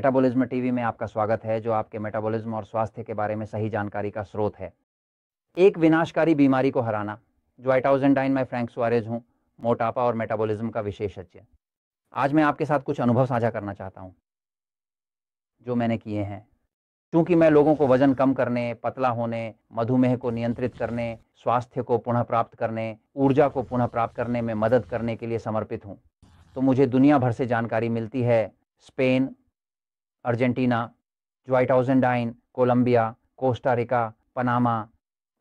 metabolism TV में आपका स्वागत है जो आपके मेटाबॉलिज्म और स्वास्थ्य के बारे में सही जानकारी का स्रोत है एक विनाशकारी बीमारी को हराना जो आई डाइन मैं फ्रैंक सुआरेज हूँ मोटापा और मेटाबॉलिज्म का विशेषज्ञ आज मैं आपके साथ कुछ अनुभव साझा करना चाहता हूँ जो मैंने किए हैं क्योंकि मैं लोगों को वजन कम करने पतला होने मधुमेह को नियंत्रित करने स्वास्थ्य को पुनः प्राप्त करने ऊर्जा को पुनः प्राप्त करने में मदद करने के लिए समर्पित हूँ तो मुझे दुनिया भर से जानकारी मिलती है स्पेन अर्जेंटीना ज्वाइटाउजेंडाइन कोलंबिया कोस्टारिका पनामा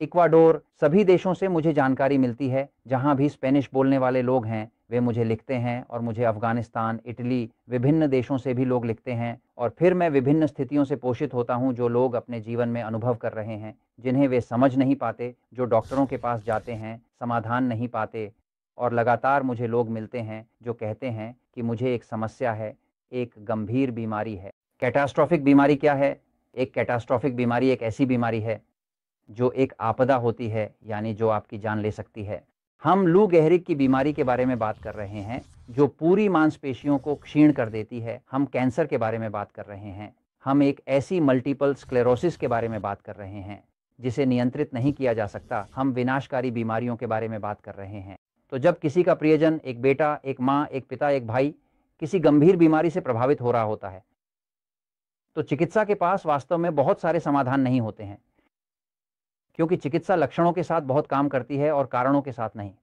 इक्वाडोर सभी देशों से मुझे जानकारी मिलती है जहाँ भी स्पेनिश बोलने वाले लोग हैं वे मुझे लिखते हैं और मुझे अफगानिस्तान इटली विभिन्न देशों से भी लोग लिखते हैं और फिर मैं विभिन्न स्थितियों से पोषित होता हूं जो लोग अपने जीवन में अनुभव कर रहे हैं जिन्हें वे समझ नहीं पाते जो डॉक्टरों के पास जाते हैं समाधान नहीं पाते और लगातार मुझे लोग मिलते हैं जो कहते हैं कि मुझे एक समस्या है एक गंभीर बीमारी है कैटास्ट्रॉफिक बीमारी क्या है एक कैटास्ट्रॉफिक बीमारी एक ऐसी बीमारी है जो एक आपदा होती है यानी जो आपकी जान ले सकती है हम लू गहरिक की बीमारी के बारे में बात कर रहे हैं जो पूरी मांसपेशियों को क्षीण कर देती है हम कैंसर के बारे में बात कर रहे हैं हम एक ऐसी मल्टीपल स्क्लेरोसिस के बारे में बात कर रहे हैं जिसे नियंत्रित नहीं किया जा सकता हम विनाशकारी बीमारियों के बारे में बात कर रहे हैं तो जब किसी का प्रियजन एक बेटा एक माँ एक पिता एक भाई किसी गंभीर बीमारी से प्रभावित हो रहा होता है तो चिकित्सा के पास वास्तव में बहुत सारे समाधान नहीं होते हैं क्योंकि चिकित्सा लक्षणों के साथ बहुत काम करती है और कारणों के साथ नहीं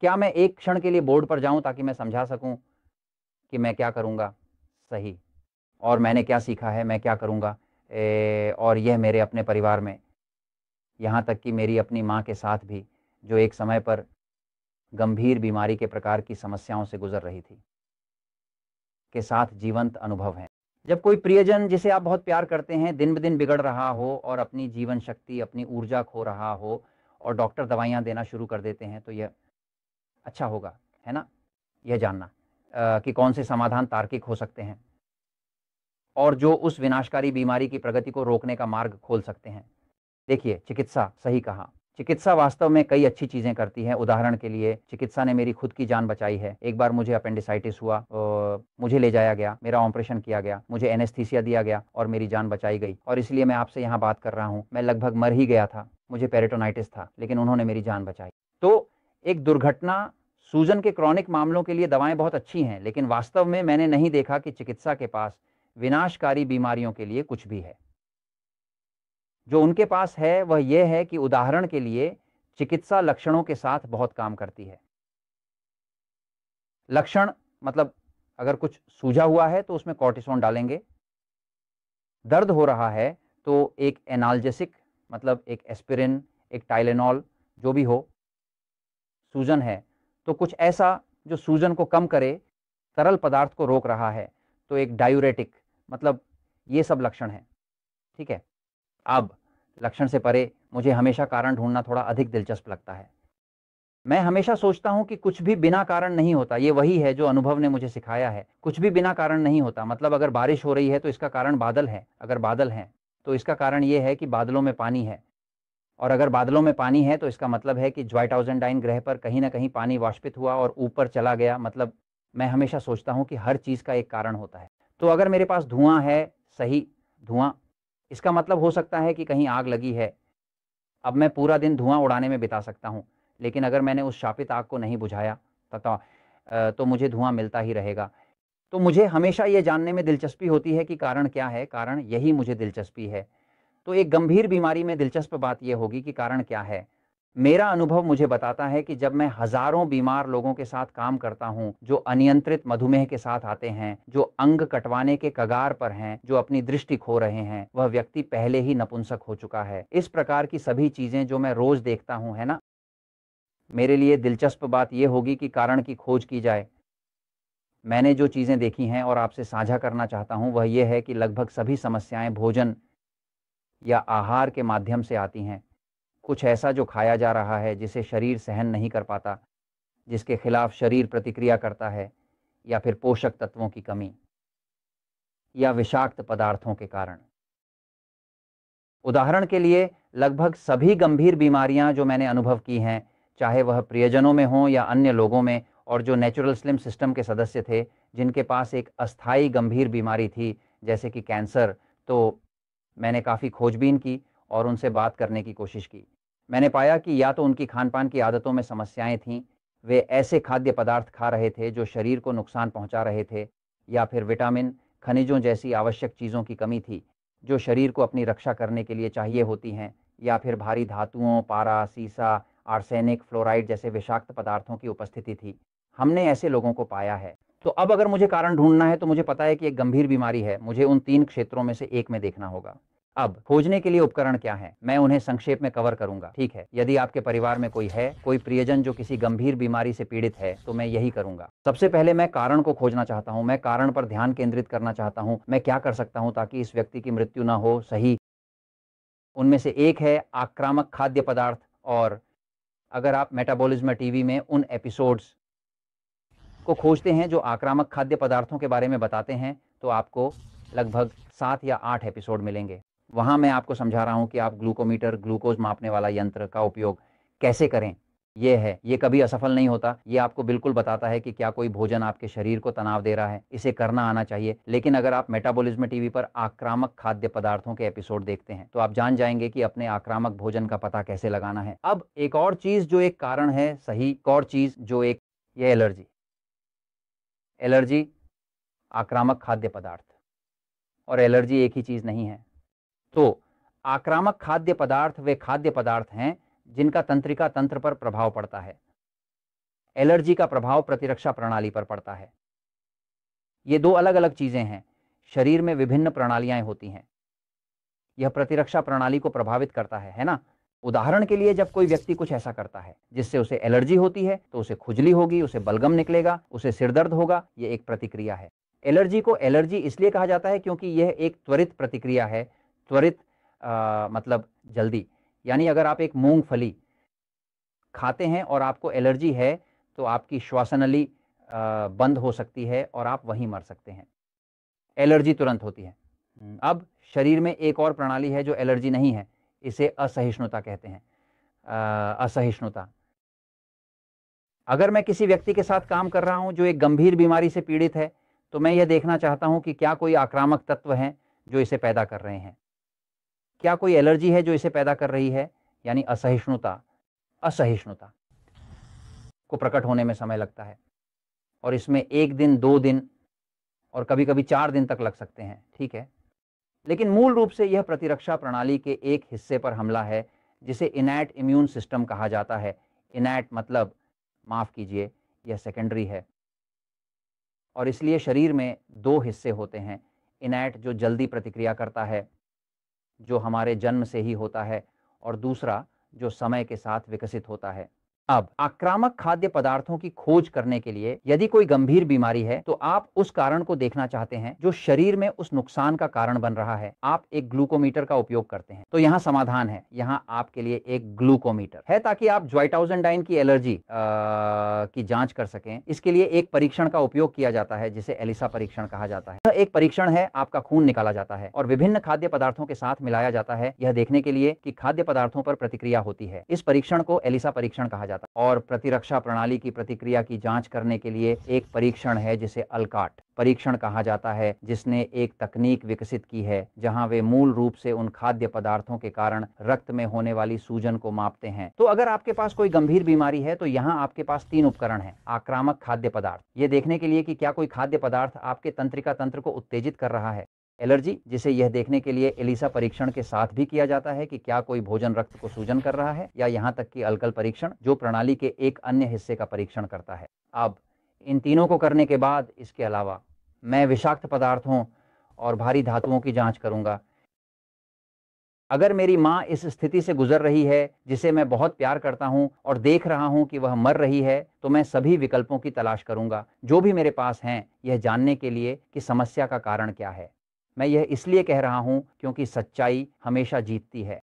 क्या मैं एक क्षण के लिए बोर्ड पर जाऊं ताकि मैं समझा सकूं कि मैं क्या करूंगा सही और मैंने क्या सीखा है मैं क्या करूंगा ए, और यह मेरे अपने परिवार में यहाँ तक कि मेरी अपनी माँ के साथ भी जो एक समय पर गंभीर बीमारी के प्रकार की समस्याओं से गुजर रही थी के साथ जीवंत अनुभव हैं जब कोई प्रियजन जिसे आप बहुत प्यार करते हैं दिन ब दिन बिगड़ रहा हो और अपनी जीवन शक्ति अपनी ऊर्जा खो रहा हो और डॉक्टर दवाइयाँ देना शुरू कर देते हैं तो यह अच्छा होगा है ना यह जानना आ, कि कौन से समाधान तार्किक हो सकते हैं और जो उस विनाशकारी बीमारी की प्रगति को रोकने का मार्ग खोल सकते हैं देखिए चिकित्सा सही कहा चिकित्सा वास्तव में कई अच्छी चीज़ें करती है उदाहरण के लिए चिकित्सा ने मेरी खुद की जान बचाई है एक बार मुझे अपेंडिसाइटिस हुआ मुझे ले जाया गया मेरा ऑपरेशन किया गया मुझे एनेस्थीसिया दिया गया और मेरी जान बचाई गई और इसलिए मैं आपसे यहाँ बात कर रहा हूँ मैं लगभग मर ही गया था मुझे पेरेटोनाइटिस था लेकिन उन्होंने मेरी जान बचाई तो एक दुर्घटना सूजन के क्रॉनिक मामलों के लिए दवाएं बहुत अच्छी हैं लेकिन वास्तव में मैंने नहीं देखा कि चिकित्सा के पास विनाशकारी बीमारियों के लिए कुछ भी है जो उनके पास है वह यह है कि उदाहरण के लिए चिकित्सा लक्षणों के साथ बहुत काम करती है लक्षण मतलब अगर कुछ सूझा हुआ है तो उसमें कॉर्टिसोन डालेंगे दर्द हो रहा है तो एक एनाल्जेसिक मतलब एक एस्पिरिन एक टाइलेनॉल जो भी हो सूजन है तो कुछ ऐसा जो सूजन को कम करे तरल पदार्थ को रोक रहा है तो एक डायूरेटिक मतलब ये सब लक्षण है ठीक है अब लक्षण से परे मुझे हमेशा कारण ढूंढना थोड़ा अधिक दिलचस्प लगता है मैं हमेशा सोचता हूं कि कुछ भी बिना कारण नहीं होता ये वही है जो अनुभव ने मुझे सिखाया है कुछ भी बिना कारण नहीं होता मतलब अगर बारिश हो रही है तो इसका कारण बादल है अगर बादल हैं तो इसका कारण ये है कि बादलों में पानी है और अगर बादलों में पानी है तो इसका मतलब है कि ज्वाइटाउजेंडाइन ग्रह पर कहीं ना कहीं पानी वाष्पित हुआ और ऊपर चला गया मतलब मैं हमेशा सोचता हूँ कि हर चीज़ का एक कारण होता है तो अगर मेरे पास धुआं है सही धुआं इसका मतलब हो सकता है कि कहीं आग लगी है अब मैं पूरा दिन धुआं उड़ाने में बिता सकता हूँ लेकिन अगर मैंने उस शापित आग को नहीं बुझाया तथा तो मुझे धुआं मिलता ही रहेगा तो मुझे हमेशा ये जानने में दिलचस्पी होती है कि कारण क्या है कारण यही मुझे दिलचस्पी है तो एक गंभीर बीमारी में दिलचस्प बात यह होगी कि कारण क्या है मेरा अनुभव मुझे बताता है कि जब मैं हजारों बीमार लोगों के साथ काम करता हूं, जो अनियंत्रित मधुमेह के साथ आते हैं जो अंग कटवाने के कगार पर हैं जो अपनी दृष्टि खो रहे हैं वह व्यक्ति पहले ही नपुंसक हो चुका है इस प्रकार की सभी चीजें जो मैं रोज देखता हूं है ना मेरे लिए दिलचस्प बात यह होगी कि कारण की खोज की जाए मैंने जो चीज़ें देखी हैं और आपसे साझा करना चाहता हूं वह यह है कि लगभग सभी समस्याएं भोजन या आहार के माध्यम से आती हैं कुछ ऐसा जो खाया जा रहा है जिसे शरीर सहन नहीं कर पाता जिसके खिलाफ शरीर प्रतिक्रिया करता है या फिर पोषक तत्वों की कमी या विषाक्त पदार्थों के कारण उदाहरण के लिए लगभग सभी गंभीर बीमारियां जो मैंने अनुभव की हैं चाहे वह प्रियजनों में हों या अन्य लोगों में और जो नेचुरल स्लिम सिस्टम के सदस्य थे जिनके पास एक अस्थाई गंभीर बीमारी थी जैसे कि कैंसर तो मैंने काफ़ी खोजबीन की और उनसे बात करने की कोशिश की मैंने पाया कि या तो उनकी खान पान की आदतों में समस्याएं थीं वे ऐसे खाद्य पदार्थ खा रहे थे जो शरीर को नुकसान पहुंचा रहे थे या फिर विटामिन खनिजों जैसी आवश्यक चीज़ों की कमी थी जो शरीर को अपनी रक्षा करने के लिए चाहिए होती हैं या फिर भारी धातुओं पारा सीसा आर्सेनिक फ्लोराइड जैसे विषाक्त पदार्थों की उपस्थिति थी हमने ऐसे लोगों को पाया है तो अब अगर मुझे कारण ढूंढना है तो मुझे पता है कि एक गंभीर बीमारी है मुझे उन तीन क्षेत्रों में से एक में देखना होगा अब खोजने के लिए उपकरण क्या है मैं उन्हें संक्षेप में कवर करूंगा ठीक है यदि आपके परिवार में कोई है कोई प्रियजन जो किसी गंभीर बीमारी से पीड़ित है तो मैं यही करूंगा सबसे पहले मैं कारण को खोजना चाहता हूँ मैं कारण पर ध्यान केंद्रित करना चाहता हूँ मैं क्या कर सकता हूँ ताकि इस व्यक्ति की मृत्यु न हो सही उनमें से एक है आक्रामक खाद्य पदार्थ और अगर आप मेटाबोलिज्म टीवी में उन एपिसोड्स को खोजते हैं जो आक्रामक खाद्य पदार्थों के बारे में बताते हैं तो आपको लगभग सात या आठ एपिसोड मिलेंगे वहाँ मैं आपको समझा रहा हूँ कि आप ग्लूकोमीटर ग्लूकोज मापने वाला यंत्र का उपयोग कैसे करें ये है ये कभी असफल नहीं होता ये आपको बिल्कुल बताता है कि क्या कोई भोजन आपके शरीर को तनाव दे रहा है इसे करना आना चाहिए लेकिन अगर आप मेटाबॉलिज्म टीवी पर आक्रामक खाद्य पदार्थों के एपिसोड देखते हैं तो आप जान जाएंगे कि अपने आक्रामक भोजन का पता कैसे लगाना है अब एक और चीज जो एक कारण है सही एक और चीज जो एक ये एलर्जी एलर्जी आक्रामक खाद्य पदार्थ और एलर्जी एक ही चीज नहीं है तो आक्रामक खाद्य पदार्थ वे खाद्य पदार्थ हैं जिनका तंत्रिका तंत्र पर प्रभाव पड़ता है एलर्जी का प्रभाव प्रतिरक्षा प्रणाली पर पड़ता है ये दो अलग अलग चीज़ें हैं शरीर में विभिन्न प्रणालियां होती हैं यह प्रतिरक्षा प्रणाली को प्रभावित करता है है ना उदाहरण के लिए जब कोई व्यक्ति कुछ ऐसा करता है जिससे उसे एलर्जी होती है तो उसे खुजली होगी उसे बलगम निकलेगा उसे सिरदर्द होगा यह एक प्रतिक्रिया है एलर्जी को एलर्जी इसलिए कहा जाता है क्योंकि यह एक त्वरित प्रतिक्रिया है त्वरित आ, मतलब जल्दी यानी अगर आप एक मूंगफली खाते हैं और आपको एलर्जी है तो आपकी श्वासनली बंद हो सकती है और आप वहीं मर सकते हैं एलर्जी तुरंत होती है हम्म, अब शरीर में एक और प्रणाली है जो एलर्जी नहीं है इसे असहिष्णुता कहते हैं असहिष्णुता अगर मैं किसी व्यक्ति के साथ काम कर रहा हूं जो एक गंभीर बीमारी से पीड़ित है तो मैं यह देखना चाहता हूं कि क्या कोई आक्रामक तत्व हैं जो इसे पैदा कर रहे हैं क्या कोई एलर्जी है जो इसे पैदा कर रही है यानी असहिष्णुता असहिष्णुता को प्रकट होने में समय लगता है और इसमें एक दिन दो दिन और कभी कभी चार दिन तक लग सकते हैं ठीक है लेकिन मूल रूप से यह प्रतिरक्षा प्रणाली के एक हिस्से पर हमला है जिसे इनैट इम्यून सिस्टम कहा जाता है इनैट मतलब माफ़ कीजिए यह सेकेंडरी है और इसलिए शरीर में दो हिस्से होते हैं इनैट जो जल्दी प्रतिक्रिया करता है जो हमारे जन्म से ही होता है और दूसरा जो समय के साथ विकसित होता है अब आक्रामक खाद्य पदार्थों की खोज करने के लिए यदि कोई गंभीर बीमारी है तो आप उस कारण को देखना चाहते हैं जो शरीर में उस नुकसान का कारण बन रहा है आप एक ग्लूकोमीटर का उपयोग करते हैं तो यहाँ समाधान है यहाँ आपके लिए एक ग्लूकोमीटर है ताकि आप ज्वाइटाउजेंडाइन की एलर्जी आ, की जाँच कर सकें इसके लिए एक परीक्षण का उपयोग किया जाता है जिसे एलिसा परीक्षण कहा जाता है एक परीक्षण है आपका खून निकाला जाता है और विभिन्न खाद्य पदार्थों के साथ मिलाया जाता है यह देखने के लिए की खाद्य पदार्थों पर प्रतिक्रिया होती है इस परीक्षण को एलिसा परीक्षण कहा जाता है जाता है और प्रतिरक्षा प्रणाली की प्रतिक्रिया की जांच करने के लिए एक परीक्षण है जिसे अलकाट परीक्षण कहा जाता है जिसने एक तकनीक विकसित की है जहां वे मूल रूप से उन खाद्य पदार्थों के कारण रक्त में होने वाली सूजन को मापते हैं तो अगर आपके पास कोई गंभीर बीमारी है तो यहाँ आपके पास तीन उपकरण है आक्रामक खाद्य पदार्थ ये देखने के लिए कि क्या कोई खाद्य पदार्थ आपके तंत्रिका तंत्र को उत्तेजित कर रहा है एलर्जी जिसे यह देखने के लिए एलिसा परीक्षण के साथ भी किया जाता है कि क्या कोई भोजन रक्त को सूजन कर रहा है या यहाँ तक कि अलकल परीक्षण जो प्रणाली के एक अन्य हिस्से का परीक्षण करता है अब इन तीनों को करने के बाद इसके अलावा मैं विषाक्त पदार्थों और भारी धातुओं की जांच करूंगा अगर मेरी माँ इस स्थिति से गुजर रही है जिसे मैं बहुत प्यार करता हूँ और देख रहा हूँ कि वह मर रही है तो मैं सभी विकल्पों की तलाश करूंगा जो भी मेरे पास हैं यह जानने के लिए कि समस्या का कारण क्या है मैं यह इसलिए कह रहा हूँ क्योंकि सच्चाई हमेशा जीतती है